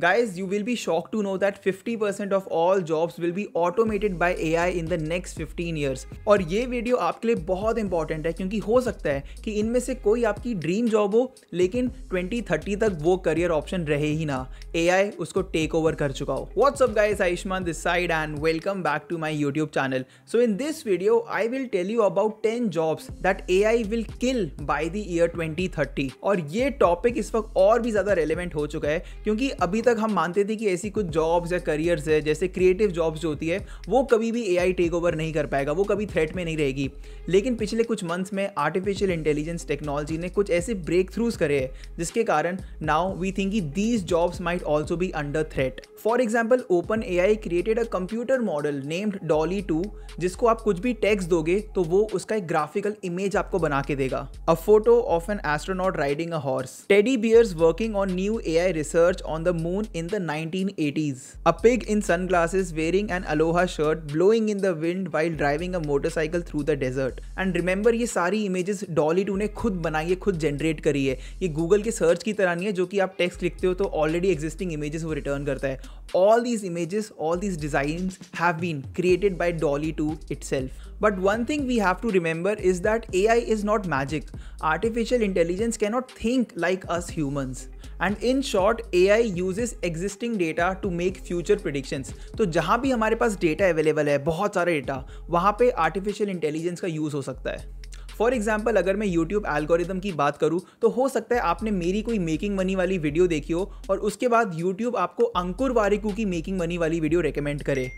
Guys, you will be shocked to know that 50% of all jobs will be automated by AI in the next 15 years. और ये video आपके लिए बहुत important है क्योंकि हो सकता है कि इनमें से कोई आपकी ड्रीम जॉब हो लेकिन 2030 तक वो करियर ऑप्शन रहे ही ना AI उसको टेक ओवर कर चुका हो what's up guys Ayushman this side and welcome back to my YouTube channel so in this video I will tell you about ten jobs that A I will kill by the twenty thirty और ये topic इस वक्त और भी ज्यादा relevant हो चुका है क्योंकि अभी अभी तक हम मानते थे कि ऐसी कुछ जॉब्स या करियर्स है जैसे क्रिएटिव जॉब्स जो होती है वो कभी भी एआई टेक ओवर नहीं कर पाएगा वो कभी थ्रेट में नहीं रहेगी लेकिन पिछले कुछ मंथ्स में आर्टिफिशियल इंटेलिजेंस टेक्नोलॉजी ने कुछ ऐसे ब्रेक थ्रूज करे हैं जिसके कारण now we think these jobs might also be under threat for example OpenAI created a computer model named DALL E two जिसको आप कुछ भी टेक्स दोगे तो वो उसका एक ग्राफिकल इमेज आपको बना के देगा a photo of an astronaut riding a horse teddy bears working on new A I research on the moon moon in the 1980s. A pig in sunglasses wearing an aloha shirt blowing in the wind while driving a motorcycle through the desert. And remember ये सारी images Dolly to ने खुद बनाई है खुद generate करी है ये गूगल के सर्च की तरह नहीं है जो कि आप टेक्स्ट लिखते हो तो ऑलरेडी एग्जिस्टिंग इमेजेस वो रिटर्न करता है all these images all these design have been created by DALL E two itself. But one thing we have to remember is that AI is not magic. Artificial intelligence cannot think like us humans. And in short A I use existing data to make future predictions तो जहाँ भी हमारे पास data available है बहुत सारे data वहाँ पे artificial intelligence का यूज़ हो सकता है फॉर एग्जाम्पल अगर मैं यूट्यूब एल्गोरिदम की बात करूँ तो हो सकता है आपने मेरी कोई मेकिंग मनी वाली वीडियो देखी हो और उसके बाद यूट्यूब आपको अंकुर वारिकू की मेकिंग मनी वाली वीडियो रिकमेंड करे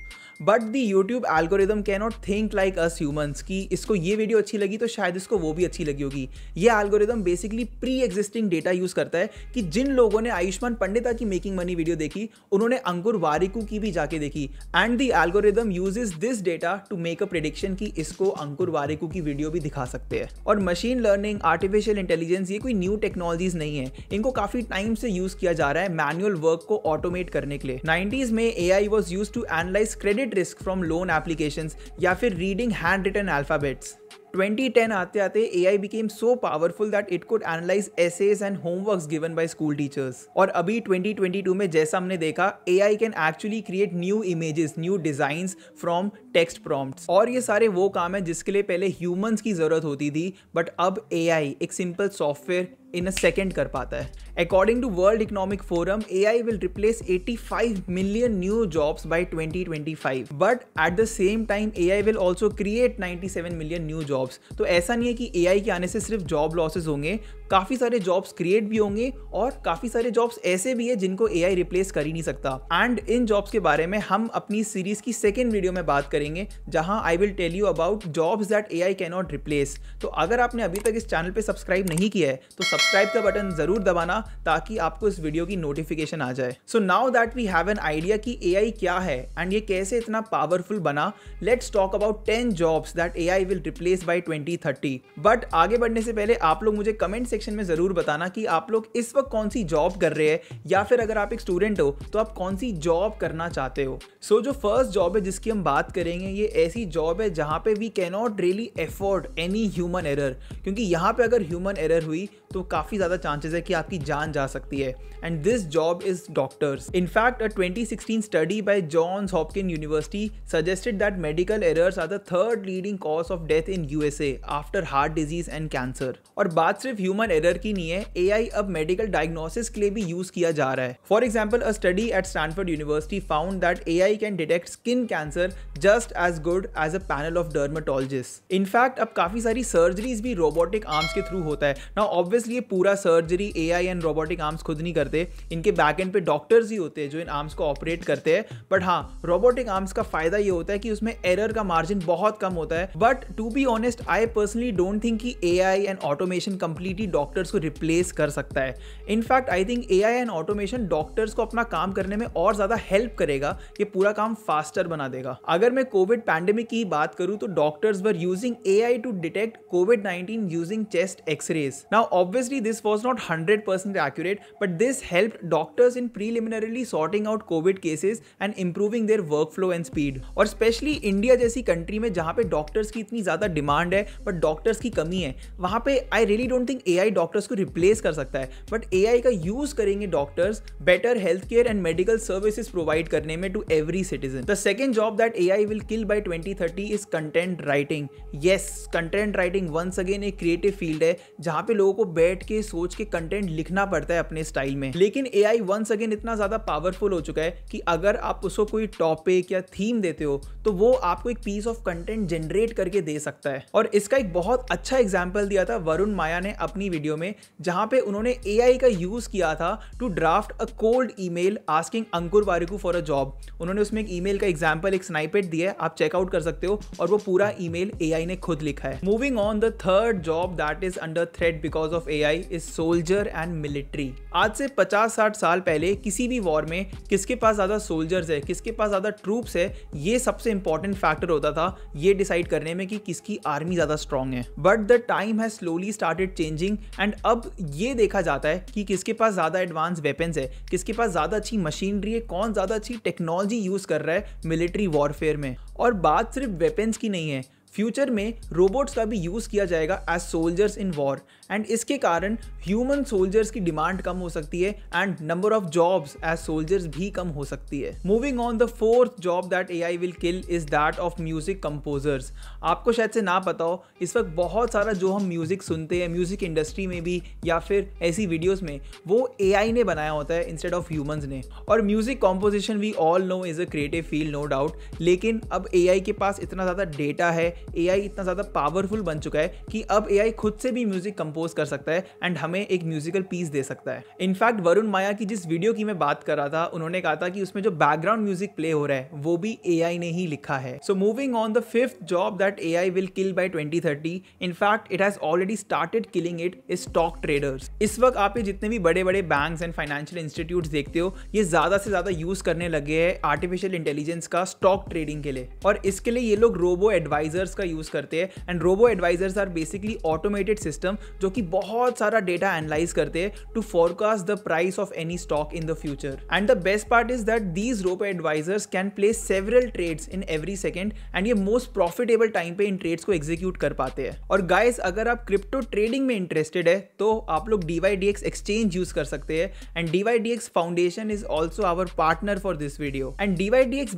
but the YouTube algorithm cannot think like us humans कि इसको ये वीडियो अच्छी लगी तो शायद इसको वो भी अच्छी लगी होगी ये algorithm basically pre existing data use करता है कि जिन लोगों ने आयुष्मान पंडिता की मेकिंग मनी वीडियो देखी उन्होंने अंकुर वारिकू की भी जाके देखी and the algorithm uses this data to make a prediction की इसको अंकुर वारिकू की वीडियो भी दिखा सकते हैं और मशीन लर्निंग आर्टिफिशियल इंटेलिजेंस ये कोई न्यू टेक्नोलॉजीज नहीं है इनको काफी टाइम से यूज किया जा रहा है मैनुअल वर्क को ऑटोमेट करने के लिए नाइनटीज में A I was use to analyse credit credit risk from loan applications या फिर रीडिंग हैंड रिटन अल्फाबेट्स 2010 आते आते A I became so powerful that it could analyse essays and homework given by school teachers और अभी 2022 में जैसा हमने देखा A I can actually create new images new design from text prompt और ये सारे वो काम है जिसके लिए पहले ह्यूमन्स की जरूरत होती थी बट अब ए आई एक simple software in a second कर पाता है according to World Economic Forum A I will replace eighty five million new jobs by twenty twenty five but at the same time A I will also create seven million new jobs तो ऐसा नहीं है कि A आई के आने से सिर्फ job losses होंगे काफ़ी सारे जॉब्स क्रिएट भी होंगे और काफ़ी सारे जॉब्स ऐसे भी है जिनको ए रिप्लेस कर ही नहीं सकता एंड इन जॉब्स के बारे में हम अपनी सीरीज की सेकेंड वीडियो में बात करेंगे जहां I will tell you about jobs that A I cannot replace तो अगर आपने अभी तक इस चैनल पर सब्सक्राइब नहीं किया है तो सब्सक्राइब का बटन ज़रूर दबाना ताकि आपको इस वीडियो की नोटिफिकेशन आ जाए so now that we have an idea कि ए क्या है एंड ये कैसे इतना पावरफुल बना let's talk about ten jobs that A will replace by twenty but आगे बढ़ने से पहले आप लोग मुझे कमेंट सेक्शन में ज़रूर बताना कि आप लोग इस वक्त कौन सी जॉब कर रहे हैं या फिर अगर आप एक स्टूडेंट हो तो आप कौन सी जॉब करना चाहते हो सो so, जो फर्स्ट जॉब है जिसकी हम बात करेंगे ये ऐसी जॉब है जहाँ पे we not really afford any human error क्योंकि यहाँ पे अगर ह्यूमन एरर हुई तो काफ़ी ज़्यादा चांसेस है कि आपकी जान जा सकती है and this job is doctors in fact a 2016 study by Johns Hopkins University suggested that medical errors are the third leading cause of death in USA after heart disease and cancer और बात सिर्फ ह्यूमन एरर की नहीं है ए अब medical diagnosis के लिए भी यूज किया जा रहा है for example a study at Stanford University found that A can detect skin cancer just as good as a panel of dermatologist in fact अब काफी सारी सर्जरीज भी रोबोटिक आर्म्स के थ्रू होता है ना ऑब्वियस ऑब्वियसली ये पूरा surgery A I and robotic arms खुद नहीं करते इनके बैक एंड पे डॉक्टर्स ही होते हैं जो इन आर्म्स को ऑपरेट करते हैं बट हाँ रोबोटिक आर्म्स का फायदा ये होता है कि उसमें एरर का मार्जिन बहुत कम होता है but to be honest I personally don't think कि A I and automation completely doctors को रिप्लेस कर सकता है in fact I think A I and automation doctors को अपना काम करने में और ज़्यादा हेल्प करेगा ये पूरा काम फास्टर बना देगा अगर मैं कोविड पैंडेमिक की बात करूँ तो doctors were using A I to detect COVID nineteen using chest X rays now Obviously, this was not 100% accurate, but this helped doctors in preliminarily sorting out COVID cases and improving their workflow and speed. और specially India जैसी country में जहाँ पे doctors की इतनी ज़्यादा demand है but doctors की कमी है वहाँ पे I really don't think A doctors को रिप्लेस कर सकता है बट ए का यूज़ करेंगे doctors better health care and medical services provide करने में to every citizen the second job that A will kill by twenty thirty is content writing yes content writing once again एक creative field है जहाँ पे लोगों को बैठ के सोच के कंटेंट लिखना पड़ता है अपने स्टाइल में लेकिन ए आई वंस अगेन इतना ज़्यादा पावरफुल हो चुका है कि अगर आप उसको कोई टॉपिक या थीम देते हो तो वो आपको एक पीस ऑफ कंटेंट जनरेट करके दे सकता है और इसका एक बहुत अच्छा एग्जाम्पल दिया था वरुण माया ने अपनी वीडियो में जहां पे उन्होंने ए का यूज़ किया था to draft a cold email asking Ankur Warikoo for a job उन्होंने उसमें एक ईमेल का एग्जाम्पल एक स्नाइपेट दिया है आप चेकआउट कर सकते हो और वो पूरा ईमेल एआई ने खुद लिखा है moving on the third job that is under threat because of of AI is soldier and military आज से 50-60 साल पहले किसी भी वॉर में किसके पास ज़्यादा सोल्जर्स है किसके पास ज़्यादा ट्रूप्स है ये सबसे इंपॉर्टेंट फैक्टर होता था ये डिसाइड करने में कि किसकी आर्मी ज़्यादा स्ट्रांग है बट द टाइम है स्लोली स्टार्टेड चेंजिंग एंड अब ये देखा जाता है कि किसके पास ज़्यादा एडवांस वेपन है किसके पास ज़्यादा अच्छी मशीनरी है कौन ज़्यादा अच्छी टेक्नोलॉजी यूज़ कर रहा है मिलिट्री वॉरफेयर में और बात सिर्फ वेपन्स की नहीं है फ्यूचर में रोबोट्स का भी यूज़ किया जाएगा as soldiers in war and इसके कारण ह्यूमन सोल्जर्स की डिमांड कम हो सकती है and number of jobs as soldiers भी कम हो सकती है moving on the fourth job that A I will kill is that of music composers आपको शायद से ना पता हो इस वक्त बहुत सारा जो हम म्यूजिक सुनते हैं म्यूजिक इंडस्ट्री में भी या फिर ऐसी वीडियोज़ में वो ए आई ने बनाया होता है इंस्टेड ऑफ ह्यूमन्स ने और music composition we all know is a creative field no doubt लेकिन अब ए आई के पास इतना ज़्यादा डेटा है ए इतना ज़्यादा पावरफुल बन चुका है कि अब ए खुद से भी म्यूजिक कंपोज कर सकता है एंड हमें एक म्यूजिकल पीस दे सकता है इनफैक्ट वरुण माया की जिस वीडियो की मैं बात कर रहा था उन्होंने कहा था कि उसमें जो बैकग्राउंड म्यूजिक प्ले हो रहा है वो भी ए ने ही लिखा है so moving on the fifth job that A will kill twenty thirty in fact it has already started killing it is stock traders इस वक्त आप ये जितने भी बड़े बड़े बैंक एंड फाइनेंशियल इंस्टीट्यूट देखते हो ये ज़्यादा से ज़्यादा यूज़ करने लगे हैं आर्टिफिशियल इंटेलिजेंस का स्टॉक ट्रेडिंग के लिए और इसके लिए ये लोग रोबो एडवाइजर्स का यूज़ करते हैं and robo advisors are basically automated system जो कि बहुत सारा डेटा एनालाइज करते हैं to forecast the price of any stock in the future and the best part is that these robo advisors can play several trades in every second and ये most profitable time पे इन trades को execute कर पाते हैं और guys अगर आप क्रिप्टो ट्रेडिंग में इंटरेस्टेड है तो आप लोग डी एक्सचेंज यूज कर सकते हैं and the foundation is also our partner for this video and the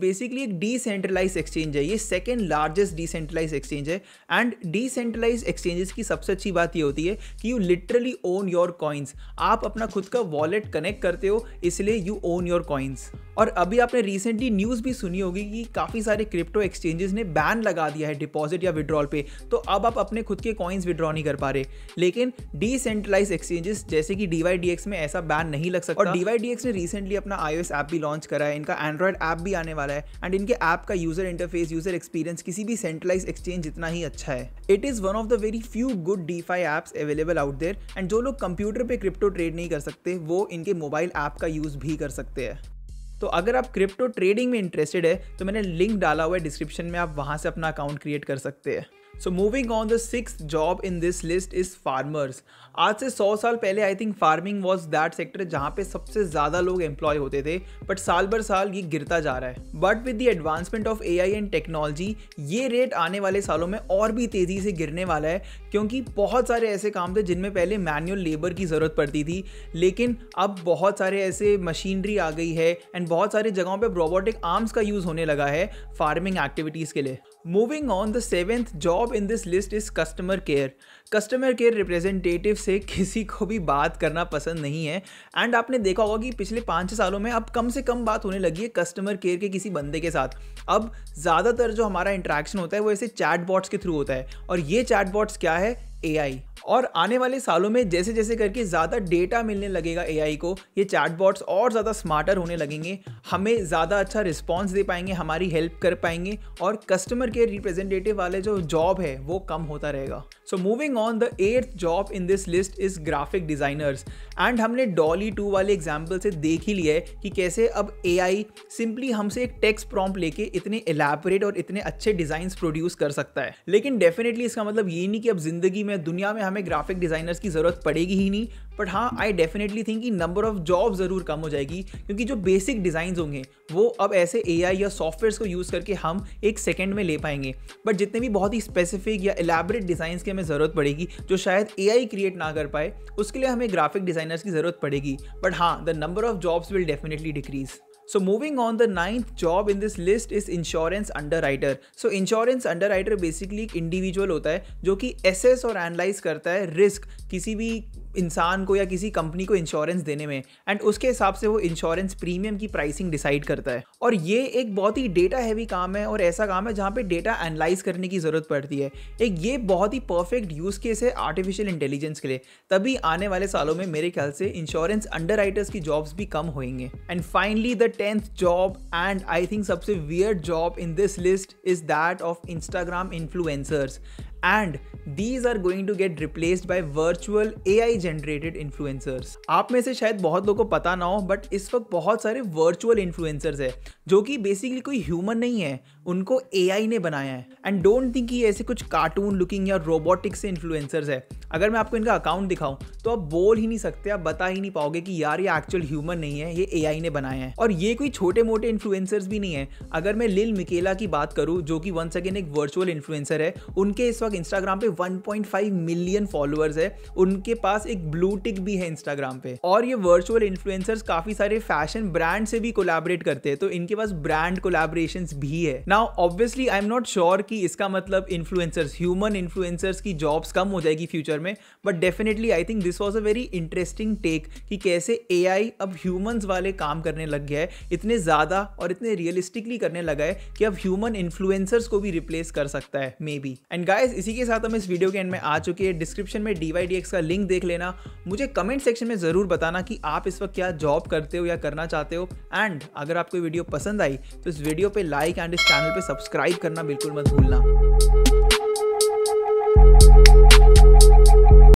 basically एक डिसेंट्रलाइज एक्सचेंज है ये second largest decentralise decentralise exchange है एंड डिसेंट्रलाइज एक्सचेंजेस की सबसे अच्छी बात यह होती है कि you literally own your coins आप अपना खुद का वॉलेट कनेक्ट करते हो इसलिए यू ओन योर कॉइन्स और अभी आपने रिसेंटली न्यूज़ भी सुनी होगी कि काफ़ी सारे क्रिप्टो एक्सचेंजेस ने बैन लगा दिया है डिपॉजिट या विड्रॉल पे तो अब आप अपने खुद के कॉइन्स विड्रॉ नहीं कर पा रहे लेकिन डिसेंट्रलाइज एक्सचेंजेस जैसे कि डी में ऐसा बैन नहीं लग सकता और डी ने रिसेंटली अपना आई ऐप भी लॉन्च करा है इनका एंड्रॉयड ऐप भी आने वाला है एंड इनके ऐप का यूज़र इंटरफेस यूज़र एक्सपीरियंस किसी भी सेंट्रलाइज एक्सचेंज इतना ही अच्छा है it is one of the very few good DeFi apps available out there and जो लोग कंप्यूटर पे क्रिप्टो ट्रेड नहीं कर सकते वो इनके मोबाइल ऐप का यूज़ भी कर सकते हैं तो अगर आप क्रिप्टो ट्रेडिंग में इंटरेस्टेड है तो मैंने लिंक डाला हुआ है डिस्क्रिप्शन में आप वहाँ से अपना अकाउंट क्रिएट कर सकते हैं so moving on the six job in this list is farmers आज से सौ साल पहले I think farming was that sector जहाँ पे सबसे ज़्यादा लोग एम्प्लॉय होते थे बट साल भर साल ये गिरता जा रहा है but with the advancement of A I and technology ये रेट आने वाले सालों में और भी तेज़ी से गिरने वाला है क्योंकि बहुत सारे ऐसे काम थे जिनमें पहले मैनुअल लेबर की ज़रूरत पड़ती थी लेकिन अब बहुत सारे ऐसे मशीनरी आ गई है एंड बहुत सारे जगहों पर रोबोटिक आर्म्स का यूज़ होने लगा है फार्मिंग एक्टिविटीज़ के लिए moving on the seventh job in this list is customer care customer care representative से किसी को भी बात करना पसंद नहीं है एंड आपने देखा होगा कि पिछले पाँच छः सालों में अब कम से कम बात होने लगी है कस्टमर केयर के किसी बंदे के साथ अब ज़्यादातर जो हमारा इंट्रैक्शन होता है वो ऐसे चैट बॉट्स के थ्रू होता है और ये चैट बॉट्स क्या है ए आई और आने वाले सालों में जैसे जैसे करके ज़्यादा डेटा मिलने लगेगा ए को ये चैटबॉट्स और ज़्यादा स्मार्टर होने लगेंगे हमें ज़्यादा अच्छा रिस्पॉन्स दे पाएंगे हमारी हेल्प कर पाएंगे और कस्टमर केयर रिप्रेजेंटेटिव वाले जो जॉब है वो कम होता रहेगा so moving on the eighth job in this list is graphic designers and हमने डॉली टू वाले एग्जाम्पल से देख ही लिया है कि कैसे अब ए सिंपली हमसे एक टेक्स प्रॉम्प लेके इतने एलैबोरेट और इतने अच्छे डिजाइन प्रोड्यूस कर सकता है लेकिन डेफिनेटली इसका मतलब ये नहीं कि अब जिंदगी में दुनिया में हमें ग्राफिक डिज़ाइनर्स की ज़रूरत पड़ेगी ही नहीं बट हाँ आई डेफिनेटली थिंक कि नंबर ऑफ जॉब ज़रूर कम हो जाएगी क्योंकि जो बेसिक डिज़ाइन होंगे वो अब ऐसे ए या सॉफ्टवेयर को यूज़ करके हम एक सेकेंड में ले पाएंगे बट जितने भी बहुत ही स्पेसिफिक या एलेबरेट डिज़ाइंस की हमें ज़रूरत पड़ेगी जो शायद ए क्रिएट ना कर पाए उसके लिए हमें ग्राफिक डिज़ाइनर्स की ज़रूरत पड़ेगी बट हाँ the number of jobs will definitely decrease So moving on, the ninth job in this list is insurance underwriter. So insurance underwriter basically एक इंडिविजुअल होता है जो कि एसेस और एनालाइज करता है रिस्क किसी भी इंसान को या किसी कंपनी को इंश्योरेंस देने में एंड उसके हिसाब से वो इंश्योरेंस प्रीमियम की प्राइसिंग डिसाइड करता है और ये एक बहुत ही डेटा हैवी काम है और ऐसा काम है जहाँ पे डेटा एनालाइज करने की ज़रूरत पड़ती है एक ये बहुत ही परफेक्ट यूज़ केस है आर्टिफिशियल इंटेलिजेंस के लिए तभी आने वाले सालों में मेरे ख्याल से इंश्योरेंस अंडर की जॉब्स भी कम होंगे and finally the tenth job and I think सबसे weird job in this list is that of Instagram influencers and these are going to get replaced by virtual A I generated influencers आप में से शायद बहुत लोगों को पता ना हो बट इस वक्त बहुत सारे वर्चुअल इन्फ्लुएंसर्स है जो कि बेसिकली कोई ह्यूमन नहीं है उनको ए ने बनाया है एंड डोंट थिंक ये ऐसे कुछ कार्टून लुकिंग या रोबोटिक से इन्फ्लुएंसर्स है अगर मैं आपको इनका अकाउंट दिखाऊं तो आप बोल ही नहीं सकते आप बता ही नहीं पाओगे कि यार ये एक्चुअल ह्यूमन नहीं है ये ए ने बनाया है और ये कोई छोटे मोटे इन्फ्लुएंसर्स भी नहीं है अगर मैं लिल मिकेला की बात करूँ जो कि वंस अगेन एक वर्चुअल इन्फ्लुएंसर है उनके इस वक्त इंस्टाग्राम पे वन मिलियन फॉलोअर्स है उनके पास एक ब्लू टिक भी है इंस्टाग्राम पे और ये वर्चुअल इन्फ्लुएंसर्स काफी सारे फैशन ब्रांड से भी कोलाबरेट करते हैं तो इनके पास ब्रांड कोलेबोरेशन भी है now obviously I am not sure कि इसका मतलब इन्फ्लुएंसर्स ह्यूमन इन्फ्लुएंसर्स की जॉब्स कम हो जाएगी फ्यूचर में but definitely I think this was a very interesting take कि कैसे ए अब ह्यूमन्स वाले काम करने लग गया है इतने ज़्यादा और इतने रियलिस्टिकली करने लगा है कि अब ह्यूमन इन्फ्लुएंसर्स को भी रिप्लेस कर सकता है मे बी एंड गाइज इसी के साथ हम इस वीडियो के एंड में आ चुके हैं डिस्क्रिप्शन में डीवाई का लिंक देख लेना मुझे कमेंट सेक्शन में ज़रूर बताना कि आप इस वक्त क्या जॉब करते हो या करना चाहते हो एंड अगर आपको वीडियो पसंद पसंद आई तो इस वीडियो पे लाइक एंड इस चैनल पे सब्सक्राइब करना बिल्कुल मत भूलना